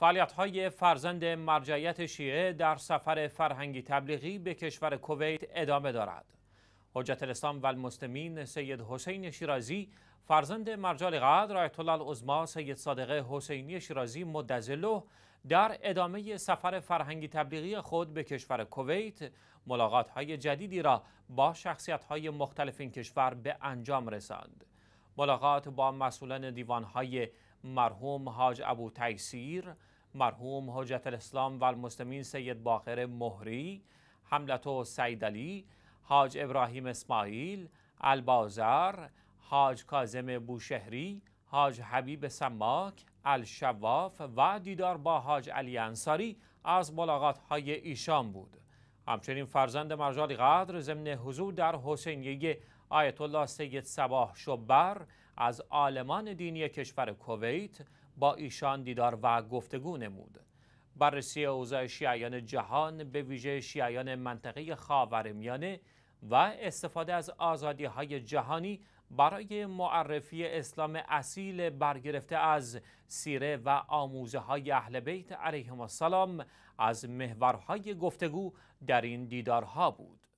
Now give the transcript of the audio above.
فعالیت فرزند مرجعیت شیعه در سفر فرهنگی تبلیغی به کشور کویت ادامه دارد. حجت الاسلام و سید حسین شیرازی فرزند مرجع قدر آیت الله عظما سید صادقه حسینی شیرازی مدظله در ادامه سفر فرهنگی تبلیغی خود به کشور کویت ملاقات های جدیدی را با شخصیت های مختلف این کشور به انجام رساند. ملاقات با مسئولان دیوان های مرحوم حاج ابو تیسیر، مرحوم حجت الاسلام و المسلمین سید باقر مهری و سیدلی حاج ابراهیم اسماعیل البازر حاج کازم بوشهری حاج حبیب سماک الشواف و دیدار با حاج علی انصاری از ملاقات های ایشان بود همچنین فرزند مرجالی قدر ضمن حضور در حسینیه آیت الله سید سباه شبر از عالمان دینی کشور کویت با ایشان دیدار و گفتگو نمود بررسی اوضاع شیعیان جهان به ویژه شیعیان منطقه خاورمیانه و استفاده از آزادی های جهانی برای معرفی اسلام اصیل برگرفته از سیره و آموزه های اهل بیت علیهم السلام از محورهای گفتگو در این دیدارها بود.